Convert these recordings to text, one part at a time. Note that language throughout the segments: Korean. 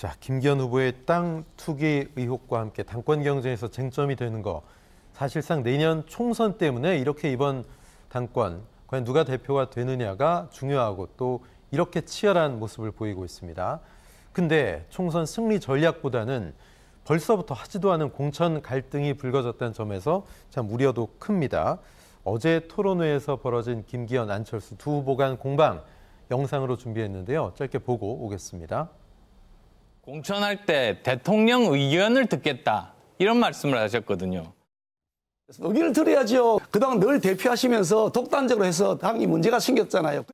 자, 김기현 후보의 땅 투기 의혹과 함께 당권 경쟁에서 쟁점이 되는 거. 사실상 내년 총선 때문에 이렇게 이번 당권 과연 누가 대표가 되느냐가 중요하고 또 이렇게 치열한 모습을 보이고 있습니다. 근데 총선 승리 전략보다는 벌써부터 하지도 않은 공천 갈등이 불거졌다는 점에서 참 우려도 큽니다. 어제 토론회에서 벌어진 김기현, 안철수 두 후보 간 공방 영상으로 준비했는데요. 짧게 보고 오겠습니다. 공천할 때 대통령 의견을 듣겠다 이런 말씀을 하셨거든요. 의견을 들어야죠. 그동안 늘 대표하시면서 독단적으로 해서 당이 문제가 생겼잖아요.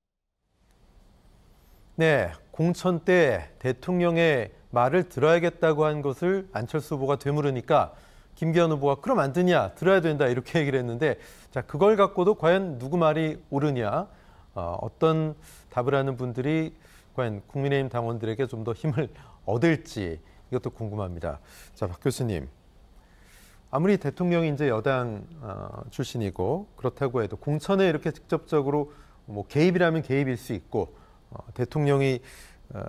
네, 공천 때 대통령의 말을 들어야겠다고 한 것을 안철수 후보가 되물으니까 김기현 후보가 그럼 안 되냐 들어야 된다 이렇게 얘기를 했는데 자 그걸 갖고도 과연 누구 말이 옳으냐 어, 어떤 답을 하는 분들이 과연 국민의힘 당원들에게 좀 더 힘을 얻을지 이것도 궁금합니다. 자, 박 교수님. 아무리 대통령이 이제 여당 어, 출신이고 그렇다고 해도 공천에 이렇게 직접적으로 뭐 개입이라면 개입일 수 있고 어, 대통령이 어,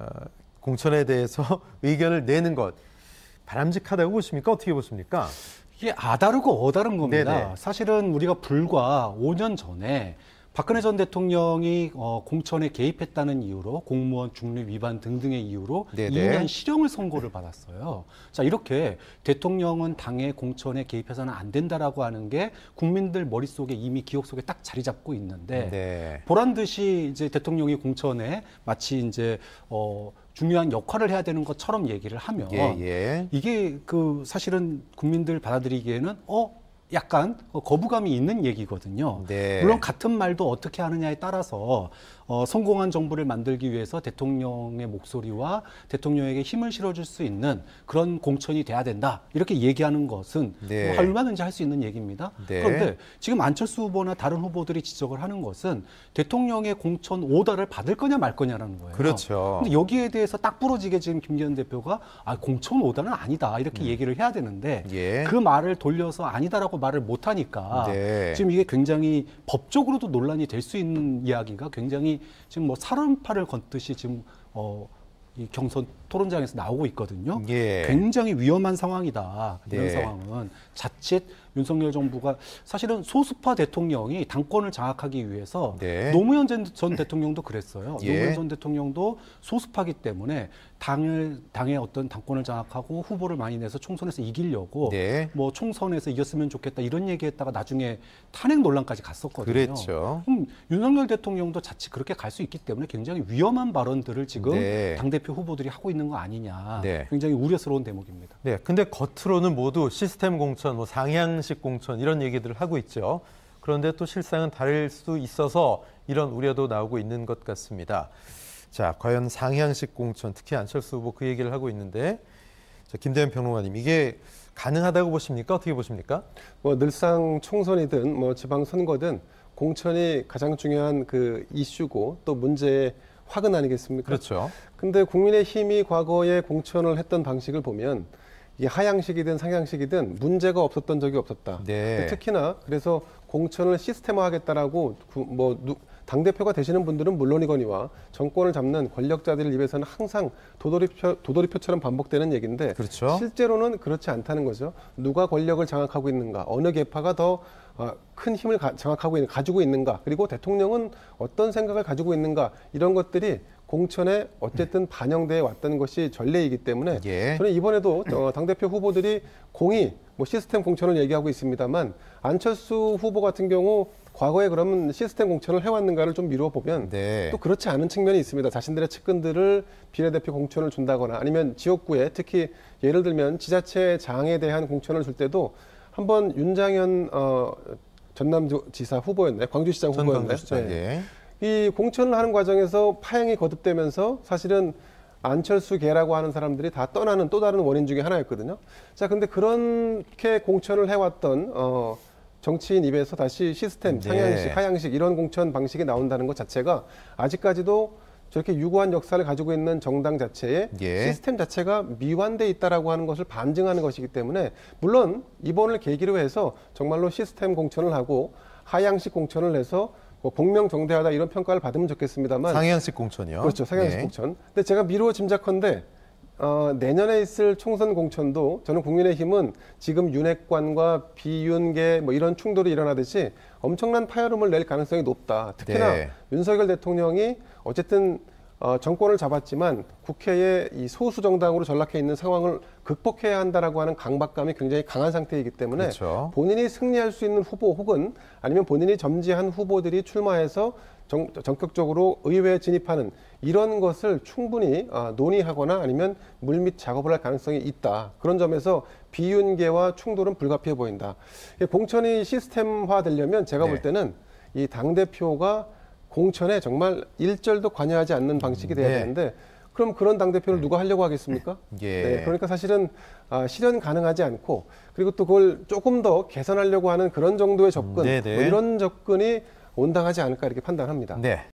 공천에 대해서 의견을 내는 것 바람직하다고 보십니까? 어떻게 보십니까? 이게 아다르고 어다른 겁니다. 네네. 사실은 우리가 불과 5년 전에 박근혜 전 대통령이 어, 공천에 개입했다는 이유로 공무원 중립 위반 등등의 이유로 네네. 2년 실형을 선고를 받았어요. 자 이렇게 대통령은 당의 공천에 개입해서는 안 된다라고 하는 게 국민들 머릿속에 이미 기억 속에 딱 자리 잡고 있는데 네. 보란 듯이 이제 대통령이 공천에 마치 이제 어 중요한 역할을 해야 되는 것처럼 얘기를 하면 예, 예. 이게 그 사실은 국민들 받아들이기에는 어 약간 그 거부감이 있는 얘기거든요. 네. 물론 같은 말도 어떻게 하느냐에 따라서 어, 성공한 정부를 만들기 위해서 대통령의 목소리와 대통령에게 힘을 실어줄 수 있는 그런 공천이 돼야 된다 이렇게 얘기하는 것은 네. 뭐 얼마든지 할 수 있는 얘기입니다. 네. 그런데 지금 안철수 후보나 다른 후보들이 지적을 하는 것은 대통령의 공천 오더를 받을 거냐 말 거냐라는 거예요. 그렇죠. 근데 여기에 대해서 딱 부러지게 지금 김기현 대표가 아, 공천 오더는 아니다 이렇게 음. 얘기를 해야 되는데 예. 그 말을 돌려서 아니다라고 하고 말을 못 하니까 네. 지금 이게 굉장히 법적으로도 논란이 될 수 있는 이야기가 굉장히 지금 뭐 사람파를 건듯이 지금 어. 이 경선 토론장에서 나오고 있거든요. 예. 굉장히 위험한 상황이다. 이런 네. 상황은 자칫 윤석열 정부가 사실은 소수파 대통령이 당권을 장악하기 위해서 네. 노무현 전 대통령도 그랬어요. 예. 노무현 전 대통령도 소수파기 때문에 당을 당의 어떤 당권을 장악하고 후보를 많이 내서 총선에서 이기려고 네. 뭐 총선에서 이겼으면 좋겠다 이런 얘기했다가 나중에 탄핵 논란까지 갔었거든요. 그렇죠. 그럼 윤석열 대통령도 자칫 그렇게 갈 수 있기 때문에 굉장히 위험한 발언들을 지금 네. 당 대표 후보들이 하고 있는 거 아니냐. 네. 굉장히 우려스러운 대목입니다. 네. 근데 겉으로는 모두 시스템 공천, 뭐 상향식 공천 이런 얘기들을 하고 있죠. 그런데 또 실상은 다를 수 있어서 이런 우려도 나오고 있는 것 같습니다. 자, 과연 상향식 공천, 특히 안철수 후보 그 얘기를 하고 있는데 자, 김대현 평론가님, 이게 가능하다고 보십니까? 어떻게 보십니까? 뭐 늘상 총선이든 뭐 지방 선거든 공천이 가장 중요한 그 이슈고 또 문제의 화근 아니겠습니까? 그렇죠. 근데 국민의힘이 과거에 공천을 했던 방식을 보면 이 하향식이든 상향식이든 문제가 없었던 적이 없었다. 네. 특히나 그래서 공천을 시스템화하겠다라고 뭐 당 대표가 되시는 분들은 물론이거니와 정권을 잡는 권력자들 입에서는 항상 도돌이표, 도돌이표처럼 반복되는 얘기인데 그렇죠. 실제로는 그렇지 않다는 거죠. 누가 권력을 장악하고 있는가, 어느 계파가 더큰 어, 힘을 장악하고 있는, 가지고 있는가, 그리고 대통령은 어떤 생각을 가지고 있는가 이런 것들이 공천에 어쨌든 반영돼 왔던 것이 전례이기 때문에 예. 저는 이번에도 어, 당대표 후보들이 공이 뭐 시스템 공천을 얘기하고 있습니다만 안철수 후보 같은 경우 과거에 그러면 시스템 공천을 해왔는가를 좀 미루어 보면 네. 또 그렇지 않은 측면이 있습니다. 자신들의 측근들을 비례대표 공천을 준다거나 아니면 지역구에 특히 예를 들면 지자체 장에 대한 공천을 줄 때도 한번 윤장현 어, 전남지사 후보였나요? 광주시장 후보였나요? 네. 예. 이 공천을 하는 과정에서 파행이 거듭되면서 사실은 안철수 계라고 하는 사람들이 다 떠나는 또 다른 원인 중에 하나였거든요. 자, 근데 그렇게 공천을 해왔던 어, 정치인 입에서 다시 시스템, 상향식, 네. 하향식 이런 공천 방식이 나온다는 것 자체가 아직까지도 저렇게 유구한 역사를 가지고 있는 정당 자체의 예. 시스템 자체가 미완돼 있다라고 하는 것을 반증하는 것이기 때문에 물론 이번을 계기로 해서 정말로 시스템 공천을 하고 하향식 공천을 해서 뭐 복명정대하다 이런 평가를 받으면 좋겠습니다만 상향식 공천이요. 그렇죠. 상향식 네. 공천. 근데 제가 미루어 짐작컨대 어, 내년에 있을 총선 공천도 저는 국민의힘은 지금 윤핵관과 비윤계 뭐 이런 충돌이 일어나듯이 엄청난 파열음을 낼 가능성이 높다. 특히나 네. 윤석열 대통령이 어쨌든 어, 정권을 잡았지만 국회에 이 소수 정당으로 전락해 있는 상황을 극복해야 한다라고 하는 강박감이 굉장히 강한 상태이기 때문에 그렇 본인이 승리할 수 있는 후보 혹은 아니면 본인이 점지한 후보들이 출마해서 정, 적극적으로 의회에 진입하는 이런 것을 충분히 어, 논의하거나 아니면 물밑 작업을 할 가능성이 있다. 그런 점에서 비윤계와 충돌은 불가피해 보인다. 공천이 시스템화되려면 제가 네. 볼 때는 이 당 대표가 공천에 정말 일절도 관여하지 않는 방식이 돼야 네. 되는데 그럼 그런 당대표를 네. 누가 하려고 하겠습니까? 예. 네, 그러니까 사실은 아, 실현 가능하지 않고 그리고 또 그걸 조금 더 개선하려고 하는 그런 정도의 접근 네, 네. 뭐 이런 접근이 온당하지 않을까 이렇게 판단합니다. 네.